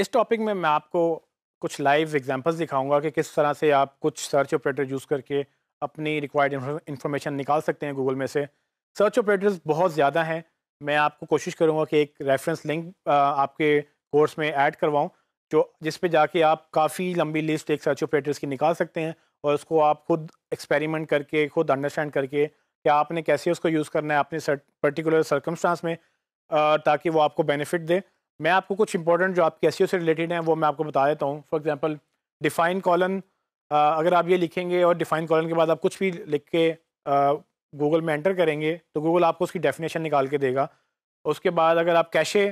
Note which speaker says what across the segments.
Speaker 1: इस टॉपिक में मैं आपको कुछ लाइव एग्जांपल्स दिखाऊंगा कि किस तरह से आप कुछ सर्च ऑपरेटर यूज़ करके अपनी रिक्वायर्ड इन्फॉर्मेशन निकाल सकते हैं गूगल में से सर्च ऑपरेटर्स बहुत ज़्यादा हैं मैं आपको कोशिश करूँगा कि एक रेफरेंस लिंक आपके कोर्स में ऐड करवाऊँ जो जिस पे जाके आप काफ़ी लंबी लिस्ट एक सर्च ऑपरेटर्स की निकाल सकते हैं और उसको आप खुद एक्सपेरिमेंट करके खुद अंडरस्टैंड करके कि आपने कैसे उसको यूज़ करना है अपने पर्टिकुलर सर्कमस्टांस में ताकि वो आपको बेनिफिट दे मैं आपको कुछ इंपॉर्टेंट जो आपके एस e से रिलेटेड हैं वो मैं आपको बता देता हूँ फॉर एग्ज़ाम्पल डिफाइन कॉलन अगर आप ये लिखेंगे और डिफाइन कॉलन के बाद आप कुछ भी लिख के गूगल में एंटर करेंगे तो गूगल आपको उसकी डेफिनेशन निकाल के देगा उसके बाद अगर आप कैशे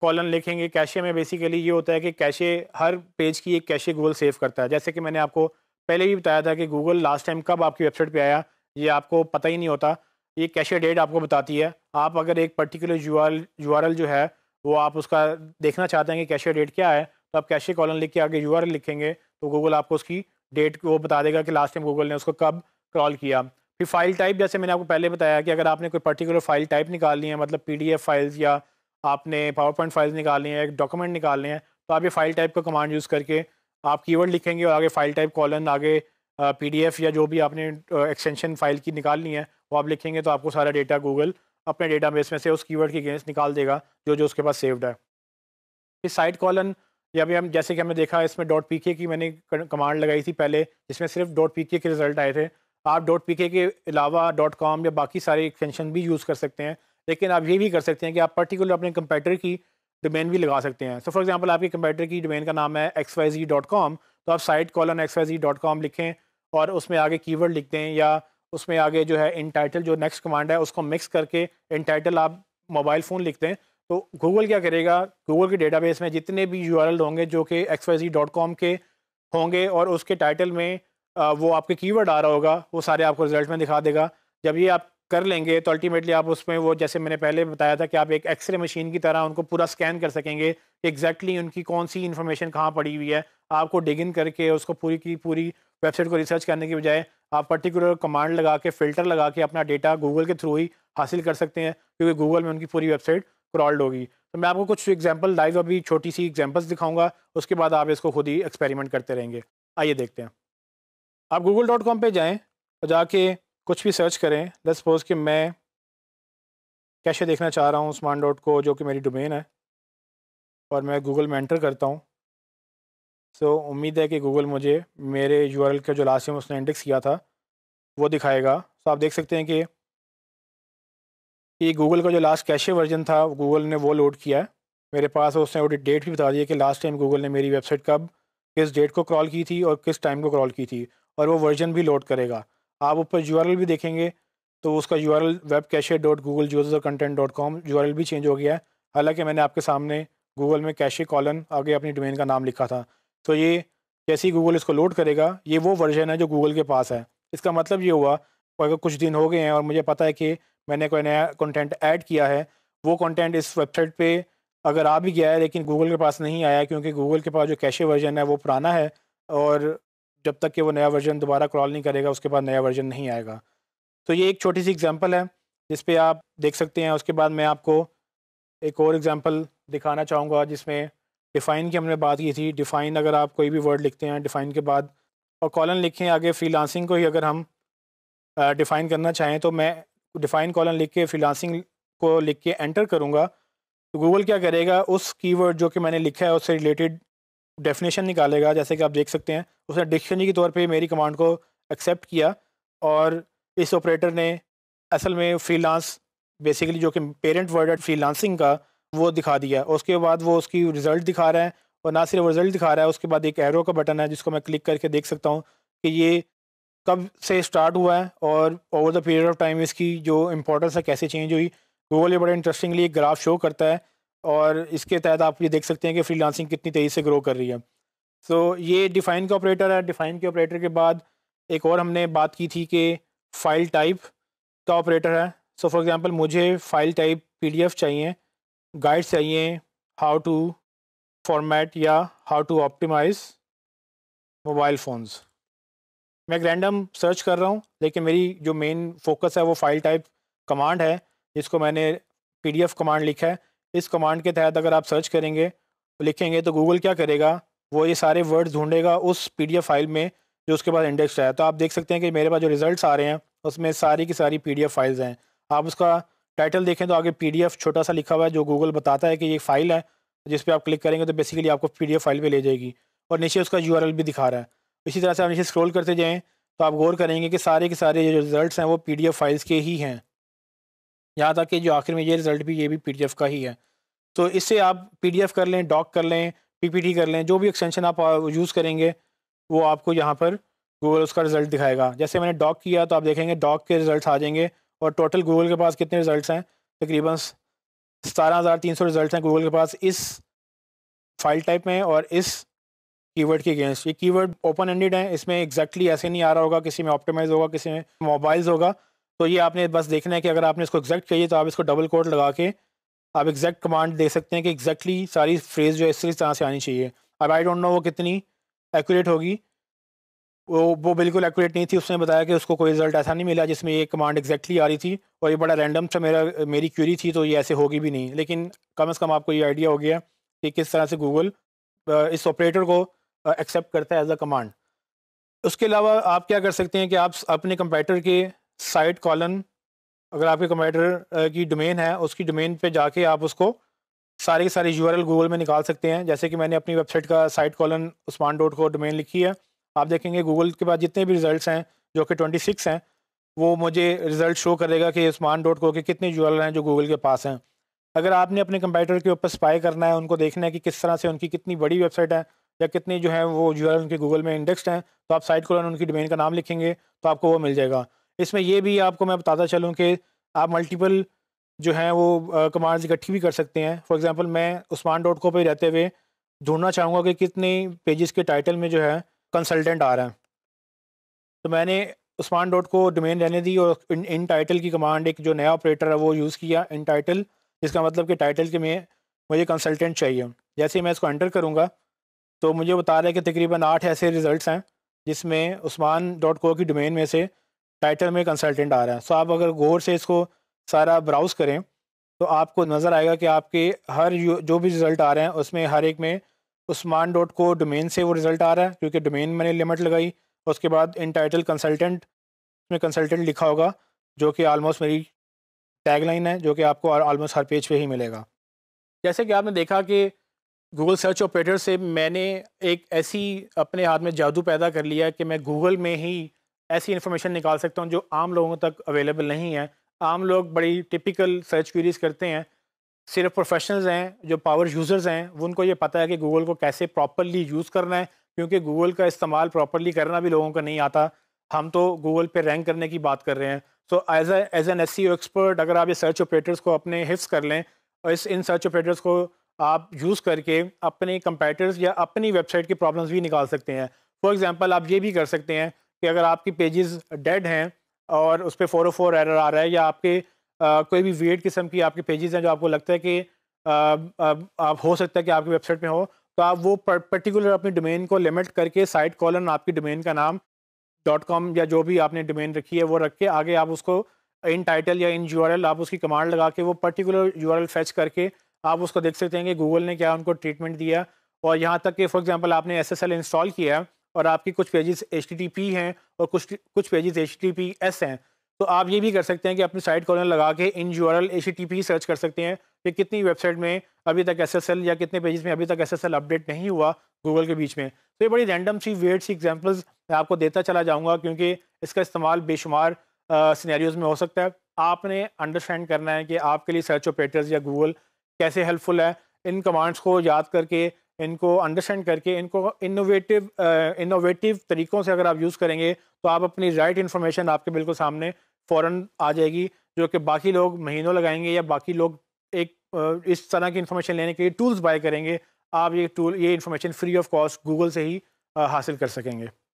Speaker 1: कॉलन लिखेंगे कैशे में बेसिकली ये होता है कि कैशे हर पेज की एक कैशे गूगल सेव करता है जैसे कि मैंने आपको पहले भी बताया था कि गूगल लास्ट टाइम कब आपकी वेबसाइट पे आया ये आपको पता ही नहीं होता ये कैशे डेट आपको बताती है आप अगर एक पर्टिकुलर यू आर जो है वो आप उसका देखना चाहते हैं कि कैशे डेट क्या है तो आप कैशे कॉलन लिख के आगे यू लिखेंगे तो गूगल आपको उसकी डेट वो बता देगा कि लास्ट टाइम गूगल ने उसको कब क्रॉल किया फिर फाइल टाइप जैसे मैंने आपको पहले बताया कि अगर आपने कोई पर्टिकुलर फाइल टाइप निकालनी है मतलब पी फाइल्स या आपने पावर पॉइंट फाइल्स निकालनी है एक डॉक्यूमेंट निकालने हैं तो आप ये फाइल टाइप का कमांड यूज़ करके आप कीवर्ड लिखेंगे और आगे फाइल टाइप कॉलन आगे पीडीएफ या जो भी आपने एक्सटेंशन फाइल की निकालनी है वो आप लिखेंगे तो आपको सारा डेटा गूगल अपने डेटा बेस में से उस कीवर्ड की गेंस निकाल देगा जो जो उसके पास सेव्ड है फिर साइड कॉलन या भी हम जैसे कि हमने देखा इसमें डॉट पी की मैंने कमांड लगाई थी पहले जिसमें सिर्फ डॉट पी के रिजल्ट आए थे आप डॉट पी के अलावा डॉट कॉम या बाकी सारे एक्सटेंशन भी यूज़ कर सकते हैं लेकिन आप ये भी कर सकते हैं कि आप पर्टिकुलर अपने कंप्यूटर की डोमेन भी लगा सकते हैं सो फॉर एग्जांपल आपके कंप्यूटर की डोमेन का नाम है X Y Z dot com तो आप site colon X Y Z dot com लिखें और उसमें आगे कीवर्ड लिख दें या उसमें आगे जो है इन टाइटल जो नेक्स्ट कमांड है उसको मिक्स करके इन टाइटल आप मोबाइल फ़ोन लिखते हैं तो गूगल क्या करेगा गूगल के डेटाबेस में जितने भी यू होंगे जो कि एक्स जी डॉट कॉम के होंगे और उसके टाइटल में वो आपके कीवर्ड आ रहा होगा वो सारे आपको रिजल्ट में दिखा देगा जब ये आप कर लेंगे तो अल्टीमेटली आप उसमें वो जैसे मैंने पहले बताया था कि आप एक एक्सरे मशीन की तरह उनको पूरा स्कैन कर सकेंगे एग्जैक्टली exactly उनकी कौन सी इन्फॉर्मेशन कहाँ पड़ी हुई है आपको डिग इन करके उसको पूरी की पूरी वेबसाइट को रिसर्च करने के बजाय आप पर्टिकुलर कमांड लगा के फिल्टर लगा के अपना डेटा गूगल के थ्रू ही हासिल कर सकते हैं क्योंकि गूगल में उनकी पूरी वेबसाइट क्रॉल्ड होगी तो मैं आपको कुछ एग्जाम्पल लाइव अभी छोटी सी एग्जाम्पल्स दिखाऊंगा उसके बाद आप इसको खुद ही एक्सपेरिमेंट करते रहेंगे आइए देखते हैं आप गूगल डॉट कॉम पर जाएँ जाके कुछ भी सर्च करें लेट्स सपोज कि मैं कैशे देखना चाह रहा हूँ स्मान डॉट को जो कि मेरी डोमेन है और मैं गूगल में एंटर करता हूँ सो so, उम्मीद है कि गूगल मुझे मेरे यू का जो लास्ट में उसने इंडेक्स किया था वो दिखाएगा सो so, आप देख सकते हैं कि ये गूगल का जो लास्ट कैशे वर्जन था गूगल ने वो लोड किया है मेरे पास उसने वो डेट भी बता दी है कि लास्ट टाइम गूगल ने मेरी वेबसाइट कब किस डेट को क्रॉल की थी और किस टाइम को क्रॉल की थी और वो वर्जन भी लोड करेगा आप ऊपर यू भी देखेंगे तो उसका U R L web cache dot Google user content dot com U R L भी चेंज हो गया है हालांकि मैंने आपके सामने गूगल में कैशे कॉलन आगे अपनी डोमेन का नाम लिखा था तो ये जैसे ही गूगल इसको लोड करेगा ये वो वर्जन है जो गूगल के पास है इसका मतलब ये हुआ अगर कुछ दिन हो गए हैं और मुझे पता है कि मैंने कोई नया कंटेंट ऐड किया है वो कंटेंट इस वेबसाइट पे अगर आ भी गया है लेकिन गूगल के पास नहीं आया क्योंकि गूगल के पास जो कैशे वर्जन है वो पुराना है और जब तक कि वो नया वर्जन दोबारा क्रॉल नहीं करेगा उसके बाद नया वर्जन नहीं आएगा तो ये एक छोटी सी एग्जांपल है जिस पे आप देख सकते हैं उसके बाद मैं आपको एक और एग्जांपल दिखाना चाहूँगा जिसमें डिफ़ाइन की हमने बात की थी डिफ़ाइन अगर आप कोई भी वर्ड लिखते हैं डिफ़ाइन के बाद और कॉलन लिखें आगे फ्री को ही अगर हम डिफ़ाइन करना चाहें तो मैं डिफ़ाइन कॉलन लिख के फ्री को लिख के एंटर करूँगा तो गूगल क्या करेगा उस कीवर्ड जो कि मैंने लिखा है उससे रिलेटेड डेफिनेशन निकालेगा जैसे कि आप देख सकते हैं उसने डिक्शनरी के तौर पे मेरी कमांड को एक्सेप्ट किया और इस ऑपरेटर ने असल में फ्रीलांस बेसिकली जो कि पेरेंट वर्ड है फ्रीलांसिंग का वो दिखा दिया उसके बाद वो उसकी रिज़ल्ट दिखा रहा है और ना सिर्फ रिज़ल्ट दिखा रहा है उसके बाद एक एरो का बटन है जिसको मैं क्लिक करके देख सकता हूँ कि ये कब से स्टार्ट हुआ है और over the period of time इसकी जो इंपॉर्टेंस है कैसे चेंज हुई गूगल ये बड़े इंटरेस्टिंगली एक ग्राफ शो करता है और इसके तहत आप ये देख सकते हैं कि फ्रीलांसिंग कितनी तेज़ी से ग्रो कर रही है सो so, ये डिफ़ाइन का ऑपरेटर है डिफ़ाइन के ऑपरेटर के बाद एक और हमने बात की थी कि फ़ाइल टाइप का ऑपरेटर है सो फॉर एग्ज़ाम्पल मुझे फ़ाइल टाइप पीडीएफ चाहिए गाइड चाहिए हाउ टू फॉर्मेट या how to optimise mobile phones मैं रैंडम सर्च कर रहा हूँ लेकिन मेरी जो मेन फोकस है वो फ़ाइल टाइप कमांड है जिसको मैंने पीडीएफ कमांड लिखा है इस कमांड के तहत अगर आप सर्च करेंगे लिखेंगे तो गूगल क्या करेगा वो ये सारे वर्ड्स ढूंढेगा उस पी फाइल में जो उसके पास इंडेक्स है तो आप देख सकते हैं कि मेरे पास जो रिजल्ट आ रहे हैं उसमें सारी की सारी पी फाइल्स हैं आप उसका टाइटल देखें तो आगे पी छोटा सा लिखा हुआ है जो गूगल बताता है कि ये फाइल है जिस पर आप क्लिक करेंगे तो बेसिकली आपको पी फाइल पर ले जाएगी और नीचे उसका यू भी दिखा रहा है इसी तरह से आप नीचे स्क्रोल करते जाएँ तो आप गौर करेंगे कि सारे के सारे जो रिजल्ट हैं वो पी फाइल्स के ही हैं यहाँ तक कि जो आखिर में ये रिज़ल्ट भी ये भी पी का ही है तो इससे आप पी कर लें डॉक कर लें पी कर लें जो भी एक्सटेंशन आप यूज़ करेंगे वो आपको यहाँ पर गूगल उसका रिज़ल्ट दिखाएगा जैसे मैंने डॉक किया तो आप देखेंगे डॉक के रिज़ल्ट आ जाएंगे और टोटल गूगल के पास कितने रिज़ल्ट हैं तकरीबन सतारह हज़ार तीन सौ रिज़ल्ट हैं गूगल के पास इस फाइल टाइप में और इस कीवर्ड के अगेंस्ट ये कीवर्ड ओपन एंडेड है इसमें एग्जैक्टली exactly ऐसे नहीं आ रहा होगा किसी में ऑप्टिमाइज होगा किसी में मोबाइल्स होगा तो ये आपने बस देखना है कि अगर आपने इसको एग्जैक्ट चाहिए तो आप इसको डबल कोड लगा के आप एग्जैक्ट कमांड दे सकते हैं कि एग्जैक्टली exactly सारी फ्रेज जो है इस तरह से आनी चाहिए अब आई डोंट नो वो कितनी एक्यूरेट होगी वो वो बिल्कुल एक्यूरेट नहीं थी उसने बताया कि उसको कोई रिजल्ट ऐसा नहीं मिला जिसमें ये कमांड एग्जैक्टली आ रही थी और ये बड़ा रैंडम था मेरा मेरी क्यूरी थी तो ये ऐसे होगी भी नहीं लेकिन कम अज़ कम आपको ये आइडिया हो गया कि किस तरह से गूगल इस ऑपरेटर को एक्सेप्ट करता है एज अ कमांड उसके अलावा आप क्या कर सकते हैं कि आप अपने कंप्यूटर के साइट कॉलन अगर आपके कंप्यूटर की डोमेन है उसकी डोमेन पे जाके आप उसको सारे के सारे यूआरएल गूगल में निकाल सकते हैं जैसे कि मैंने अपनी वेबसाइट का site colon Usman dot co domain लिखी है आप देखेंगे गूगल के पास जितने भी रिजल्ट हैं जो कि ट्वेंटी सिक्स हैं वो मुझे रिज़ल्ट शो करेगा कि उस्मान डॉट को के कितने यू हैं जो गूगल के पास हैं अगर आपने अपने कंप्यूटर के ऊपर स्पाई करना है उनको देखना है कि किस तरह से उनकी कितनी बड़ी वेबसाइट है या कितनी जो है वो यू उनके गूगल में इंडेक्सड हैं तो आप साइट कॉलन उनकी डोमेन का नाम लिखेंगे तो आपको वो मिल जाएगा इसमें ये भी आपको मैं बताता चलूँ कि आप मल्टीपल जो हैं वो कमांड्स इकट्ठी भी कर सकते हैं फॉर एग्ज़ाम्पल मैं उस्मान डॉट को पर रहते हुए ढूंढना चाहूँगा कि कितने पेजेस के टाइटल में जो है कंसल्टेंट आ रहे हैं तो मैंने उस्मान डॉट को डोमेन रहने दी और इन इन टाइटल की कमांड एक जो नया ऑपरेटर है वो यूज़ किया इन टाइटल जिसका मतलब कि टाइटल के में मुझे कंसल्टेंट चाहिए जैसे ही मैं इसको एंटर करूँगा तो मुझे बता रहा है कि तकरीबन आठ ऐसे रिज़ल्ट हैं जिसमें उस्मान डॉट को की डोमेन में से टाइटल में कंसल्टेंट आ रहा है सो आप अगर गौर से इसको सारा ब्राउज़ करें तो आपको नज़र आएगा कि आपके हर जो भी रिज़ल्ट आ रहे हैं उसमें हर एक में उस्मान डॉट को डोमेन से वो रिज़ल्ट आ रहा है क्योंकि डोमेन मैंने लिमिट लगाई उसके बाद इन टाइटल कंसल्टेंट में कंसल्टेंट लिखा होगा जो कि आलमोस्ट मेरी टैगलाइन है जो कि आपको आलमोस्ट हर पेज पे ही मिलेगा जैसे कि आपने देखा कि गूगल सर्च ऑपरेटर से मैंने एक ऐसी अपने हाथ में जादू पैदा कर लिया कि मैं गूगल में ही ऐसी इन्फॉर्मेशन निकाल सकता हूँ जो आम लोगों तक अवेलेबल नहीं है आम लोग बड़ी टिपिकल सर्च क्यूरीज करते हैं सिर्फ प्रोफेशनल्स हैं जो पावर यूज़र्स हैं उनको ये पता है कि गूगल को कैसे प्रॉपरली यूज़ करना है क्योंकि गूगल का इस्तेमाल प्रॉपरली करना भी लोगों का नहीं आता हम तो गूगल पे रैंक करने की बात कर रहे हैं so as as an S expert अगर आप ये सर्च ऑपरेटर्स को अपने हिफ्स कर लें और इस इन सर्च ऑपरेटर्स को आप यूज़ करके अपने कंपेटर्स या अपनी वेबसाइट की प्रॉब्लम्स भी निकाल सकते हैं फॉर एग्ज़ाम्पल आप ये भी कर सकते हैं कि अगर आपकी पेजेस डेड हैं और उस पर फोर ओ फोर एरर आ रहा है या आपके आ, कोई भी वेट किस्म की आपके पेजेस हैं जो आपको लगता है कि आ, आ, आप हो सकता है कि आपकी वेबसाइट में हो तो आप वो पर्टिकुलर अपनी डोमेन को लिमिट करके साइट कॉलन आपकी डोमेन का नाम डॉट कॉम या जो भी आपने डोमेन रखी है वो रख के आगे आप उसको इन टाइटल या इन यू आप उसकी कमांड लगा के वो पर्टिकुलर यू फेच करके आप उसको देख सकते हैं कि गूगल ने क्या उनको ट्रीटमेंट दिया और यहाँ तक कि फॉर एग्जांपल आपने एस इंस्टॉल किया है और आपकी कुछ पेजेस एच हैं और कुछ कुछ पेजेस एच हैं तो आप ये भी कर सकते हैं कि अपनी साइट कॉलर लगा के इन यू आर सर्च कर सकते हैं कि कितनी वेबसाइट में अभी तक एस या कितने पेजेस में अभी तक एस अपडेट नहीं हुआ गूगल के बीच में तो ये बड़ी रैंडम सी वेट सी एग्जाम्पल्स मैं आपको देता चला जाऊँगा क्योंकि इसका इस्तेमाल बेशुमार सीनारीज़ में हो सकता है आपने अंडरस्टैंड करना है कि आपके लिए सर्च ऑपरेटर्स या गूगल कैसे हेल्पफुल है इन कमांड्स को याद करके इनको अंडरस्टैंड करके इनको इनोवेटिव इनोवेटिव तरीक़ों से अगर आप यूज़ करेंगे तो आप अपनी राइट इन्फॉर्मेशन आपके बिल्कुल सामने फ़ौर आ जाएगी जो कि बाकी लोग महीनों लगाएंगे या बाकी लोग एक uh, इस तरह की इन्फॉर्मेशन लेने के लिए टूल्स बाय करेंगे आप ये टूल ये information free of cost Google से ही uh, हासिल कर सकेंगे